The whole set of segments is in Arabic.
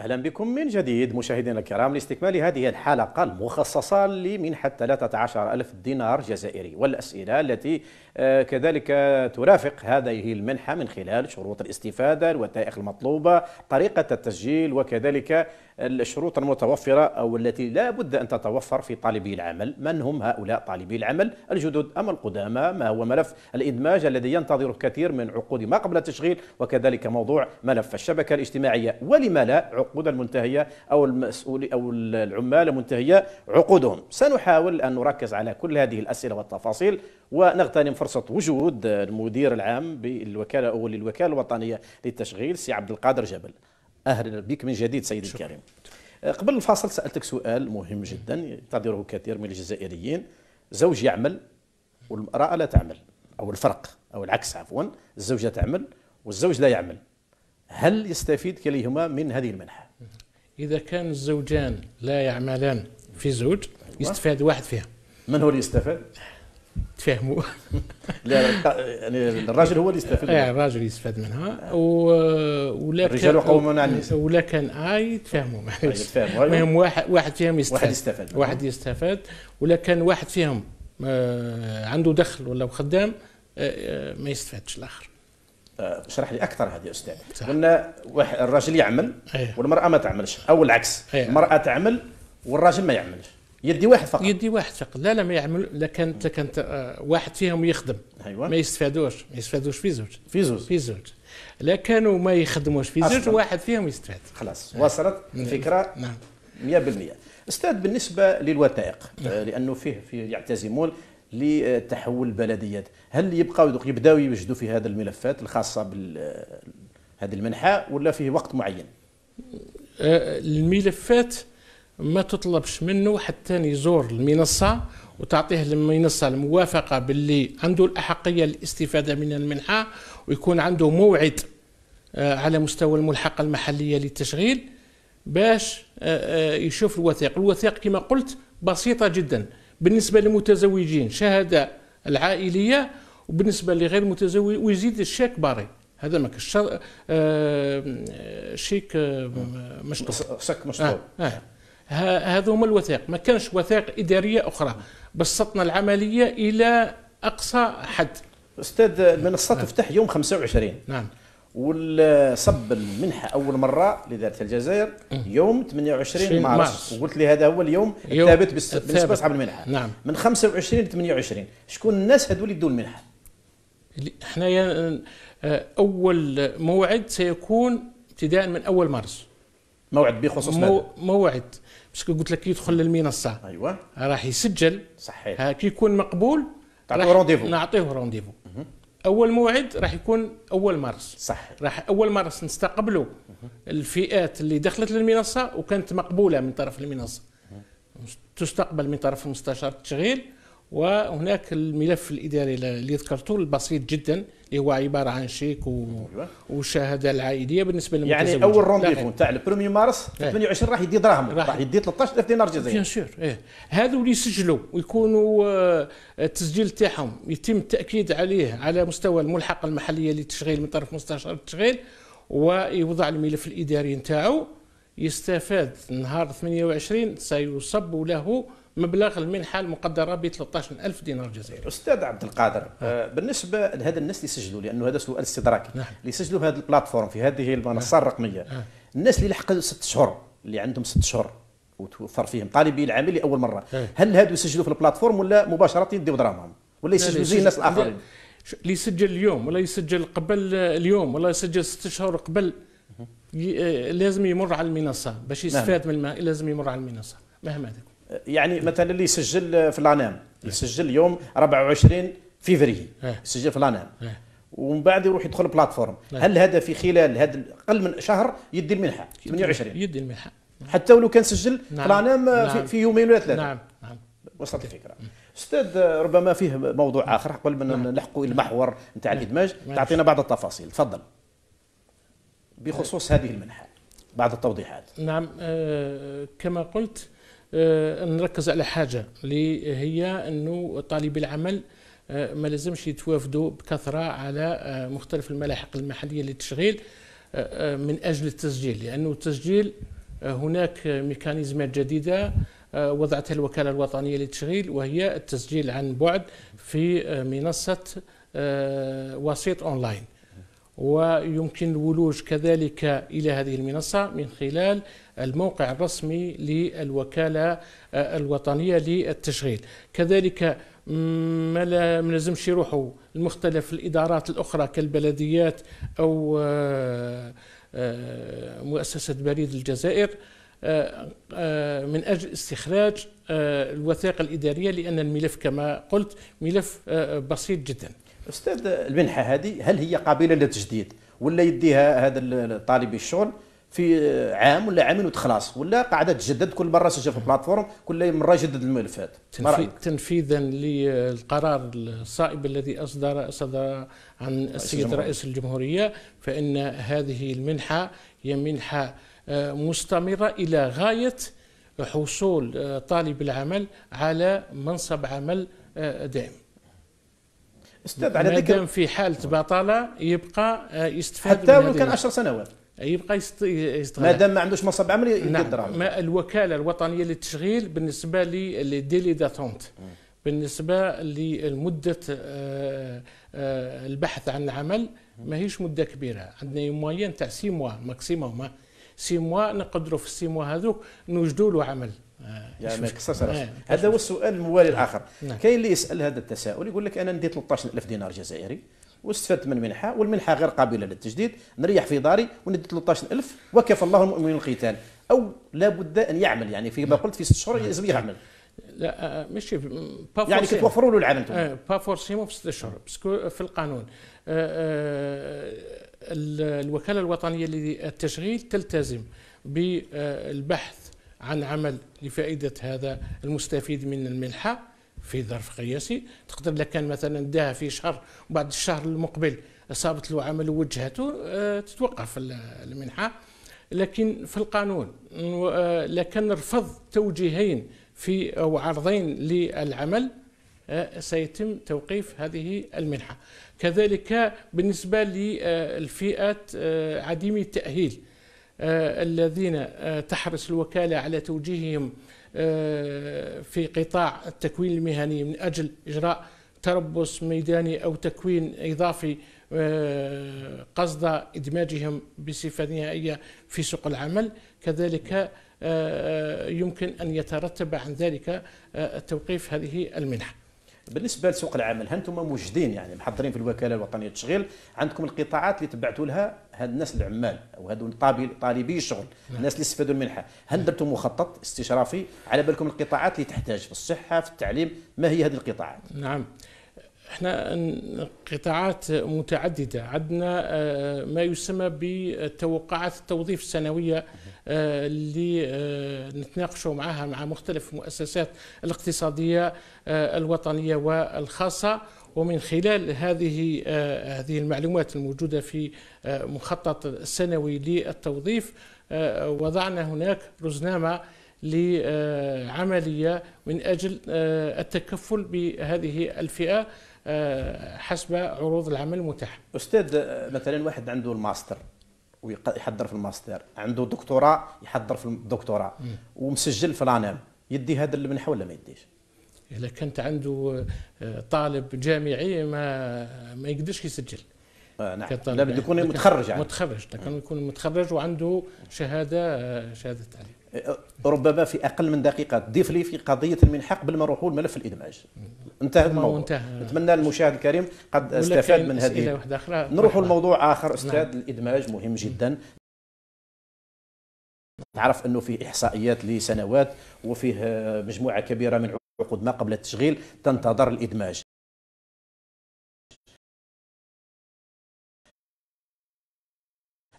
اهلا بكم من جديد مشاهدينا الكرام لاستكمال هذه الحلقه المخصصه لمنحه 13 ألف دينار جزائري والاسئله التي آه، كذلك ترافق هذه المنحه من خلال شروط الاستفاده الوثائق المطلوبه طريقه التسجيل وكذلك الشروط المتوفرة أو التي لا بد أن تتوفر في طالبي العمل من هم هؤلاء طالبي العمل الجدد أم القدامى ما هو ملف الإدماج الذي ينتظر كثير من عقود ما قبل التشغيل وكذلك موضوع ملف الشبكة الاجتماعية ولما لا عقود المنتهية أو المسؤول أو العمال المنتهية عقودهم سنحاول أن نركز على كل هذه الأسئلة والتفاصيل ونغتنم فرصة وجود المدير العام بالوكالة أو للوكالة الوطنية للتشغيل سي عبد القادر جبل اهلا بك من جديد سيدي شكرا. الكريم آه، قبل الفاصل سالتك سؤال مهم جدا ينتظره كثير من الجزائريين زوج يعمل والمراه لا تعمل او الفرق او العكس عفوا الزوجه تعمل والزوج لا يعمل هل يستفيد كليهما من هذه المنحه اذا كان الزوجان لا يعملان في زوج أيوة. يستفاد واحد فيها من هو اللي يستفاد تفاهموا لا يعني الراجل هو اللي يستفاد إيه، منها الراجل يستفاد منها آه. ولا الرجال يقومون على النساء ولا كان اي تفاهموا أيوه. المهم واحد واحد فيهم يستفاد واحد يستفاد واحد يستفاد ولا كان واحد فيهم آه، عنده دخل ولا خدام آه، ما يستفادش الاخر اشرح لي اكثر هذه يا استاذ قلنا الراجل يعمل إيه. والمراه ما تعملش او العكس إيه. المراه تعمل والراجل ما يعملش يدي واحد فقط يدي واحد فقط لا لا ما يعمل لا كانت آه، واحد فيهم يخدم أيوة. ما يستفادوش ما يستفادوش في زوج في زوج في زوج لا كانوا ما يخدموش في زوج واحد فيهم يستفاد خلاص آه. وصلت نعم. الفكره نعم 100% استاذ بالنسبه للوثائق نعم. آه، لانه فيه, في يعتزمون لتحول البلديات هل يبقاو يبداو يوجدوا في هذا الملفات الخاصه بهذه المنحى ولا فيه وقت معين الملفات ما تطلبش منه حتى يزور المنصه وتعطيه المنصه الموافقه باللي عنده الاحقيه للاستفاده من المنحه ويكون عنده موعد آه، على مستوى الملحقه المحليه للتشغيل باش آه، آه، يشوف الوثائق، الوثائق كما قلت بسيطه جدا بالنسبه للمتزوجين شهاده العائليه وبالنسبه لغير المتزوج ويزيد الشيك باري هذا ما كش شيك مشطوب صك مشطوب آه. آه. هذو هما الوثائق ما كانش وثائق إدارية أخرى بسطنا العملية إلى أقصى حد أستاذ المنصه نعم. تفتح يوم 25 نعم والصب المنحة أول مرة لإدارة الجزائر يوم 28 مارس, مارس. وقلت لي هذا هو اليوم الثابت بالنسبة لصحاب المنحة نعم. من 25 ل 28 شكون الناس هذول يدوا المنحة؟ حنايا آه، أول موعد سيكون ابتداء من أول مارس موعد بخصوص مو... موعد باسكو قلت لك يدخل للمنصه ايوه راح يسجل صحيح كي يكون مقبول تعطيه رونديفو نعطيه رونديفو اول موعد راح يكون اول مارس صح راح اول مارس نستقبلوا الفئات اللي دخلت للمنصه وكانت مقبوله من طرف المنصه تستقبل من طرف مستشار التشغيل وهناك الملف الاداري اللي ذكرته البسيط جدا اللي هو عباره عن شيك و... أيوة. وشهاده العائديه بالنسبه للمتزوج يعني اول رونديفو نتاع البرومي مارس 28 راح يدي دراهم راح يدي 13000 دينار جزائري بيان سور ايه هذو اللي يسجلوا ويكونوا آه، التسجيل تاعهم يتم التاكيد عليه على مستوى الملحقه المحليه للتشغيل من طرف مستشار التشغيل ويوضع الملف الاداري نتاعو يستفاد نهار 28 سيصب له مبلغ المنحه المقدره ب 13000 دينار جزائري. استاذ عبد القادر آه. آه، بالنسبه لهذا الناس اللي سجلوا لانه هذا سؤال استدراكي نعم. اللي سجلوا في هذه البلاتفورم في هذه المنصه نعم. الرقميه نعم. الناس اللي لحقوا ست شهور اللي عندهم ست شهور وتوفر فيهم طالبي العمل لاول مره نعم. هل هذو يسجلوا في البلاتفورم ولا مباشره يديو دراهمهم ولا يسجلوا زي الناس الاخرين؟ اللي يسجل اليوم ولا يسجل قبل اليوم ولا يسجل ست شهور قبل آه، لازم يمر على المنصه باش نعم. يستفاد من الماء لازم يمر على المنصه مهما تكون آه، يعني مثلا اللي يسجل في الانام يسجل يوم 24 فيفري آه. يسجل في الانام ومن بعد يروح يدخل بلاتفورم هل هذا في خلال هذا اقل من شهر يدي المنحه 28 يدي المنحه حتى ولو كان سجل نعم. الانام نعم. في يومين ولا ثلاثه نعم نعم وصلت الفكره استاذ ربما فيه موضوع اخر قبل ما نعم. نلحقوا المحور نتاع نعم. الادماج تعطينا بعض التفاصيل تفضل بخصوص هذه المنحة بعد التوضيحات نعم آه، كما قلت آه، نركز على حاجة اللي هي أنه طالبي العمل آه، ما لازمش يتوافدوا بكثرة على مختلف الملاحق المحلية للتشغيل من أجل التسجيل لأنه التسجيل هناك ميكانيزمات جديدة وضعتها الوكالة الوطنية للتشغيل وهي التسجيل عن بعد في منصة وسيط أونلاين ويمكن الولوج كذلك إلى هذه المنصة من خلال الموقع الرسمي للوكالة آه، الوطنية للتشغيل كذلك ما لا يروحوا المختلف الإدارات الأخرى كالبلديات أو آه، آه، مؤسسة بريد الجزائر من أجل استخراج الوثائق الإدارية لأن الملف كما قلت ملف بسيط جداً استاذ المنحه هذه هل هي قابله للتجديد ولا يديها هذا الطالب الشغل في عام ولا عامين وتخلص ولا قاعده تجدد كل مره سجل في البلاتفورم كل مره يجدد الملفات تنفيذا للقرار الصائب الذي اصدر صدر عن السيد رئيس الجمهوريه فان هذه المنحه هي منحه آه، مستمره الى غايه حصول آه، طالب العمل على منصب عمل آه، دائم استاذ على ذكر في حاله بطاله يبقى آه، يستفاد حتى ولو كان 10 سنوات يبقى يستغل ما دام ما عندوش منصب عملي نعم. يقدر نعم. الوكاله الوطنيه للتشغيل بالنسبه للديلي داتونت بالنسبه لمده آه، آه، البحث عن العمل ماهيش مده كبيره عندنا موين تاع سي موا ماكسيموم سي موا نقدروا في السي موا هذوك نوجدوا له عمل يعني ما يقصرش هذا هو السؤال الموالي الاخر نعم. كاين اللي يسال هذا التساؤل يقول لك انا ندي 13000 دينار جزائري واستفدت من منحه والمنحه غير قابله للتجديد نريح في داري وندي 13000 وكفى الله المؤمنين القتال او لابد ان يعمل يعني فيما نعم. قلت في ست شهور لازم يعمل لا آه، آه، ماشي يعني كتوفروا له العمل با با فورسيمون في ست شهور باسكو في القانون آه، الوكاله الوطنيه للتشغيل تلتزم بالبحث عن عمل لفائدة هذا المستفيد من المنحة في ظرف قياسي تقدر لك كان مثلا داها في شهر وبعد الشهر المقبل أصابت له عمل وجهته آه، تتوقف المنحة لكن في القانون آه، لكن رفض توجيهين في أو عرضين للعمل آه، سيتم توقيف هذه المنحة كذلك بالنسبة للفئات عديمي التأهيل آه، الذين آه، تحرص الوكالة على توجيههم آه، في قطاع التكوين المهني من أجل إجراء تربص ميداني أو تكوين إضافي قصد إدماجهم بصفة نهائية في سوق العمل كذلك يمكن أن يترتب عن ذلك توقيف هذه المنحة بالنسبه لسوق العمل هل انتم موجودين يعني محضرين في الوكاله الوطنيه للتشغيل عندكم القطاعات اللي تبعتوا لها هاد الناس العمال وهادو طالبي الشغل نعم. الناس اللي استفادوا المنحه هل درتم مخطط استشرافي على بالكم القطاعات اللي تحتاج في الصحه في التعليم ما هي هذه القطاعات نعم احنا قطاعات متعددة عندنا آه، ما يسمى بتوقعات التوظيف السنوية آه، اللي آه، نتناقشوا معها مع مختلف المؤسسات الاقتصادية الوطنية والخاصة ومن خلال هذه آه، هذه المعلومات الموجوده في آه، مخطط السنوي للتوظيف آه، وضعنا هناك رزنامه لعمليه من اجل التكفل بهذه الفئه حسب عروض العمل المتاحه. استاذ مثلا واحد عنده الماستر ويحضر في الماستر، عنده دكتوراه يحضر في الدكتوراه ومسجل في الانام، يدي هذا المنحه ولا ما يديش؟ اذا كنت عنده آه، طالب جامعي ما ما يقدرش يسجل آه نعم لابد يعني يكون متخرج يعني متخرج لكن يكون متخرج وعنده شهاده آه، شهاده تعليم آه، ربما في اقل من دقيقه تضيف لي في قضيه المنحه قبل ما نروحوا لملف الادماج انتهى الموضوع انتهى. نتمنى المشاهد الكريم قد استفاد من هذه نروحوا نعم. لموضوع اخر استاذ نعم. الادماج مهم جدا تعرف انه في احصائيات لسنوات وفيه مجموعه كبيره من عقود ما قبل التشغيل تنتظر الإدماج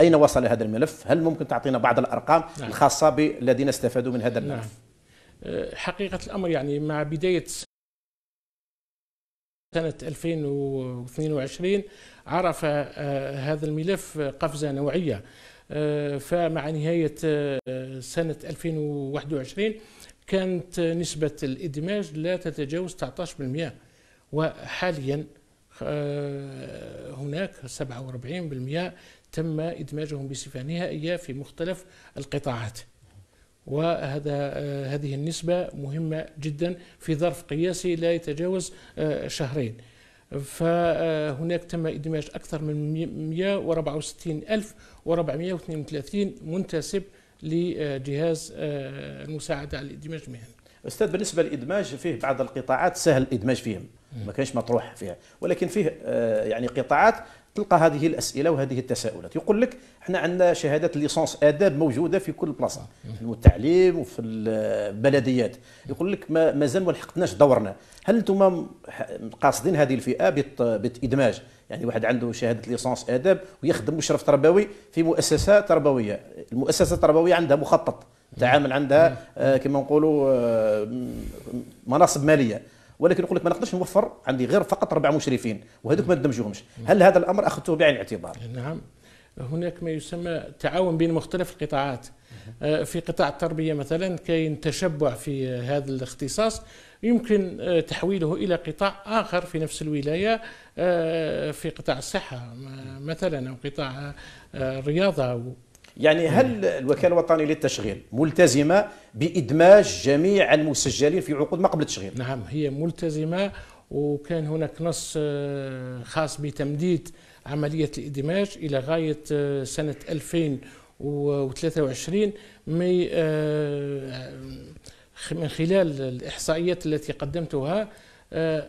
أين وصل هذا الملف؟ هل ممكن تعطينا بعض الأرقام نعم. الخاصة بالذين استفادوا من هذا الملف؟ نعم. أه، حقيقة الأمر يعني مع بداية سنة 2022 عرف أه، هذا الملف قفزة نوعية أه، فمع نهاية سنة 2021 كانت نسبة الإدماج لا تتجاوز 19% وحاليا آه، هناك 47% تم إدماجهم بصفة نهائية في مختلف القطاعات وهذا آه، هذه النسبة مهمة جدا في ظرف قياسي لا يتجاوز آه، شهرين فهناك تم إدماج أكثر من 164 ألف و432 منتسب لجهاز آه، المساعده على الادماج المهني. استاذ بالنسبه للادماج فيه بعض القطاعات سهل الادماج فيهم ما كانش مطروح فيها ولكن فيه آه، يعني قطاعات تلقى هذه الاسئله وهذه التساؤلات يقول لك احنا عندنا شهادات ليسونس اداب موجوده في كل بلاصه في التعليم وفي البلديات يقول لك مازال ما لحقناش دورنا هل انتم قاصدين هذه الفئه بادماج يعني واحد عنده شهاده ليسونس اداب ويخدم مشرف تربوي في مؤسسه تربويه المؤسسه التربويه عندها مخطط تعامل عندها آه، كما نقولوا آه، مناصب ماليه ولكن نقول لك ما نقدرش نوفر عندي غير فقط اربع مشرفين وهذوك ما ندمجوهمش هل هذا الامر اخذته بعين الاعتبار نعم هناك ما يسمى تعاون بين مختلف القطاعات آه، في قطاع التربية مثلا كاين تشبع في هذا الاختصاص يمكن آه، تحويله إلى قطاع آخر في نفس الولاية آه، في قطاع الصحة مثلا أو قطاع الرياضة يعني هل الوكالة الوطنية للتشغيل ملتزمة بإدماج جميع المسجلين في عقود ما قبل التشغيل؟ نعم هي ملتزمة وكان هناك نص خاص بتمديد عملية الإدماج إلى غاية آه، سنة 2023 آه، آه، من خلال الإحصائيات التي قدمتها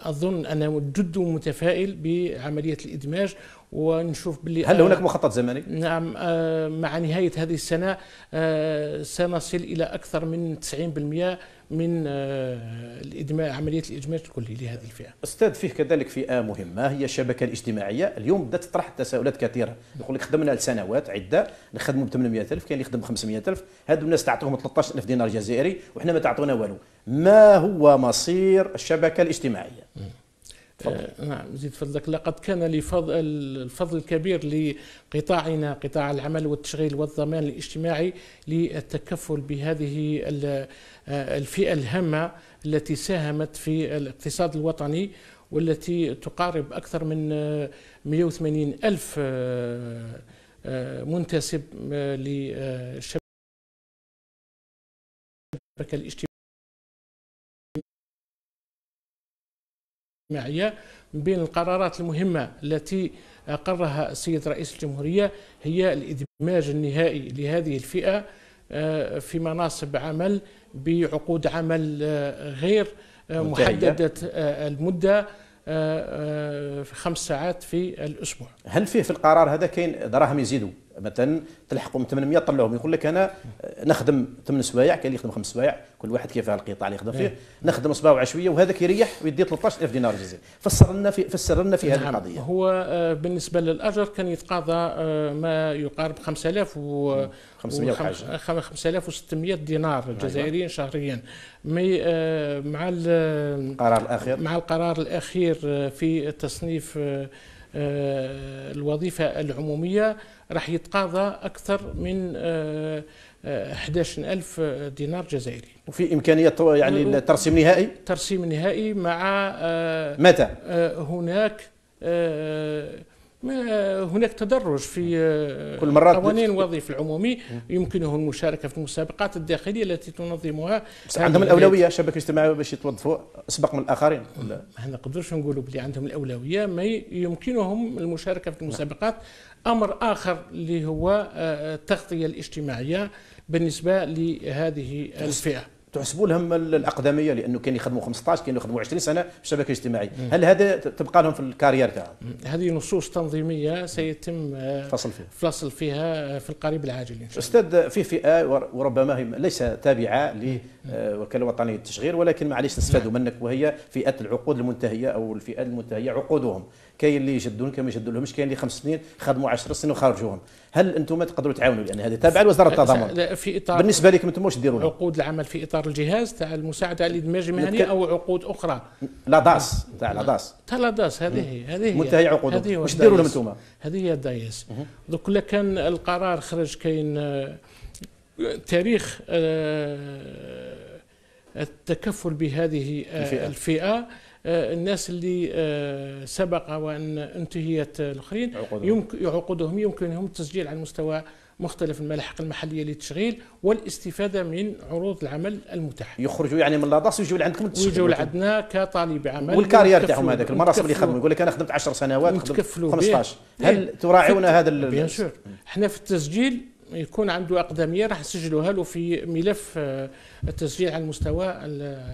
اظن انا جد متفائل بعمليه الادماج ونشوف باللي هل هناك مخطط زمني؟ نعم مع نهايه هذه السنه سنصل الى اكثر من 90% من آه، الإدماء عمليه الادماج الكلي لهذه الفئه. استاذ فيه كذلك فئه مهمه هي الشبكه الاجتماعيه، اليوم بدات تطرح تساؤلات كثيره، يقول لك خدمنا لسنوات عده نخدموا ب 800000 كاين اللي يخدم ب 500000 هذو الناس تعطيهم 13000 دينار جزائري وحنا ما تعطونا والو. ما هو مصير الشبكه الاجتماعيه؟ آه، نعم زيد فضلك لقد كان لفضل الفضل الكبير لقطاعنا قطاع العمل والتشغيل والضمان الاجتماعي للتكفل بهذه آه، الفئة الهامة التي ساهمت في الاقتصاد الوطني والتي تقارب أكثر من 180 ألف آه، منتسب للشبكة الاجتماعية الاجتماعية من بين القرارات المهمة التي أقرها السيد رئيس الجمهورية هي الإدماج النهائي لهذه الفئة آه، في مناصب عمل بعقود عمل آه، غير آه، محددة المدة في خمس ساعات في الأسبوع هل فيه في القرار هذا كاين دراهم يزيدوا مثلا تلحقهم 800 طلعهم يقول لك انا نخدم 8 سوايع كاين اللي يخدم 5 سوايع كل واحد كيف القطاع اللي يخدم فيه إيه. نخدم صباح وعشويه وهذا كيريح ويدي 13000 دينار جزيل فسر لنا في فسر لنا في هذه نعم. القضيه هو آه، بالنسبه للاجر كان يتقاضى آه، ما يقارب 5000 و 500 وحاجه 5600 دينار أيوة. جزائريا شهريا مي آه، مع القرار الاخير مع القرار الاخير في تصنيف آه، الوظيفة العمومية راح يتقاضى أكثر من 11000 آه، آه، دينار جزائري وفي إمكانية يعني الترسيم نهائي ترسيم نهائي مع متى هناك ما هناك تدرج في آه، كل مرات قوانين الوظيفه العمومي يمكنه المشاركه في المسابقات الداخليه التي تنظمها عندهم الاولويه الشبكه الاجتماعيه باش يتوظفوا اسبق من الاخرين ما نقدرش نقولوا بلي عندهم الاولويه ما يمكنهم المشاركه في نعم. المسابقات امر اخر اللي هو آه، التغطيه الاجتماعيه بالنسبه لهذه الفئه تحسبوا لهم الاقدميه لانه كاين يخدموا 15 كاين يخدموا 20 سنه في الشبكه الاجتماعيه هل هذا تبقى لهم في الكارير تاعهم هذه نصوص تنظيميه سيتم آه، فصل فيها فصل فيها آه، في القريب العاجل إن شاء الله. استاذ في فئه وربما هي ليس تابعه للوكاله آه، الوطنيه للتشغيل ولكن معليش نستفادوا نعم. منك وهي فئه العقود المنتهيه او الفئه المنتهيه عقودهم كاين اللي يجدون كما يجدون لهمش كاين اللي خمس سنين خدموا 10 سنين وخرجوهم هل انتم تقدروا تعاونوا لان يعني هذه تابعه لوزاره التضامن في اطار بالنسبه لكم انتم واش ديروا عقود العمل في اطار الجهاز تاع المساعده على الادماج المهني او عقود اخرى لا داس تاع لا داس تاع لا داس هذه هذه منتهي عقود واش ديروا لهم انتم هذه هي الدايس دوك الا كان القرار خرج كاين آه، تاريخ آه، التكفل بهذه آه، الفئه, الفئة آه، الناس اللي آه، سبق وان انتهيت الاخرين يمكن عقودهم يمكنهم التسجيل على مستوى مختلف الملاحق المحليه للتشغيل والاستفاده من عروض العمل المتاحه. يخرجوا يعني من لاداس ويجوا لعندكم التشغيل ويجوا لعندنا كطالب عمل والكارير تاعهم هذاك المراسم اللي يخدموا يقول لك انا خدمت 10 سنوات خدمت 15 هل تراعون هذا بيان سور احنا في التسجيل يكون عنده أقدمية راح نسجلوها له في ملف آه، التسجيل على مستوى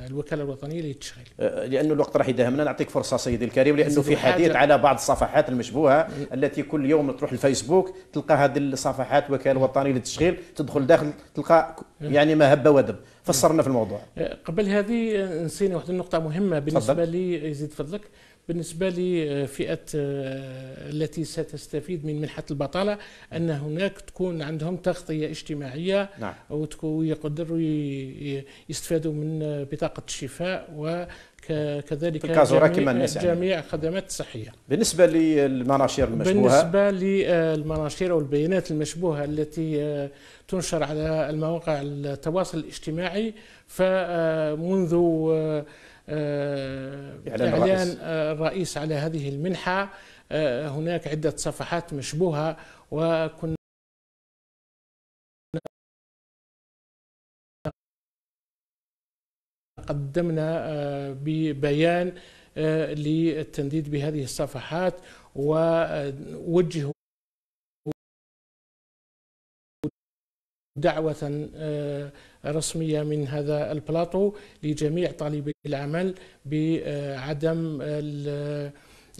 الوكالة الوطنية للتشغيل. آه، لأن الوقت راح يداهمنا نعطيك فرصة سيدي الكريم لأنه في حديث على بعض الصفحات المشبوهة التي كل يوم تروح الفيسبوك تلقى هذه الصفحات وكالة الوطنية للتشغيل تدخل داخل تلقى يعني ما هب ودب. فسرنا في الموضوع. آه، قبل هذه نسينا واحد النقطة مهمة بالنسبة لي يزيد فضلك بالنسبة لفئة آه، آه، التي ستستفيد من منحة البطالة أن هناك تكون عندهم تغطية اجتماعية نعم. ويقدروا يستفادوا من آه، بطاقة الشفاء وكذلك جميع, يعني. جميع خدمات الصحيه. بالنسبه للمناشير المشبوهه بالنسبه للمناشير او البيانات المشبوهه التي تنشر على المواقع التواصل الاجتماعي فمنذ آه، إعلان الرئيس الرئيس على هذه المنحة آه، هناك عدة صفحات مشبوهة وكنا قدمنا آه، ببيان للتنديد بهذه الصفحات ووجه دعوة رسمية من هذا البلاطو لجميع طالبي العمل بعدم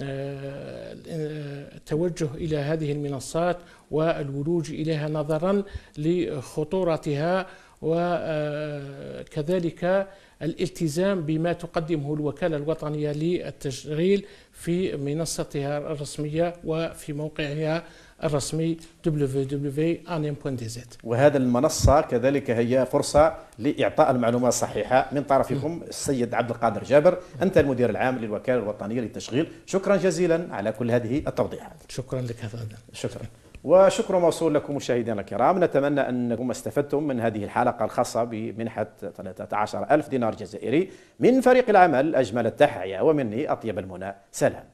آه، التوجه إلى هذه المنصات والولوج إليها نظرا لخطورتها وكذلك آه، الالتزام بما تقدمه الوكالة الوطنية للتشغيل في منصتها الرسمية وفي موقعها الرسمي www.anim.dz وهذا المنصة كذلك هي فرصة لإعطاء المعلومات الصحيحة من طرفكم السيد عبد القادر جابر أنت المدير العام للوكالة الوطنية للتشغيل شكرا جزيلا على كل هذه التوضيحات شكرا لك هذا شكرا وشكرا موصول لكم مشاهدينا الكرام نتمنى أنكم استفدتم من هذه الحلقة الخاصة بمنحة 13 ألف دينار جزائري من فريق العمل أجمل التحية ومني أطيب المنى سلام